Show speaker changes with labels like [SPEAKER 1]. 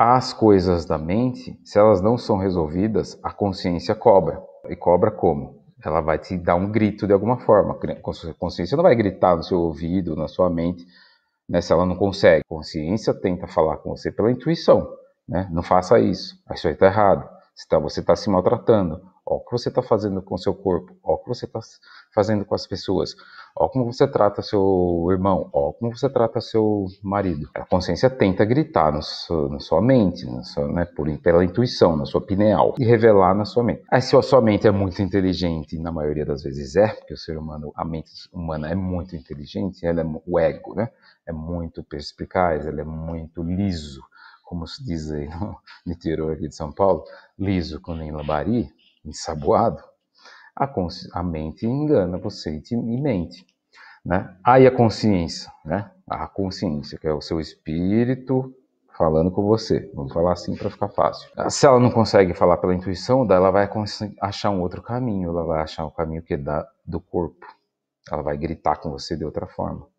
[SPEAKER 1] As coisas da mente, se elas não são resolvidas, a consciência cobra. E cobra como? Ela vai te dar um grito de alguma forma. A consciência não vai gritar no seu ouvido, na sua mente, né, se ela não consegue. A consciência tenta falar com você pela intuição. Né? Não faça isso, isso aí está errado. Então você está se maltratando. Olha o que você está fazendo com o seu corpo. Olha o que você está fazendo com as pessoas. Olha como você trata seu irmão. Olha como você trata seu marido. A consciência tenta gritar na sua, na sua mente, na sua, né, por, pela intuição, na sua pineal, e revelar na sua mente. Aí, se a sua mente é muito inteligente, e na maioria das vezes é, porque o ser humano, a mente humana é muito inteligente, ela é o ego, né? É muito perspicaz, ela é muito liso como se diz aí no interior aqui de São Paulo, liso com nem labari ensaboado, a, a mente engana você e, te... e mente. Né? Aí a consciência, né? A consciência, que é o seu espírito falando com você. Vamos falar assim para ficar fácil. Ah, se ela não consegue falar pela intuição, daí ela vai achar um outro caminho, ela vai achar o um caminho que dá do corpo. Ela vai gritar com você de outra forma.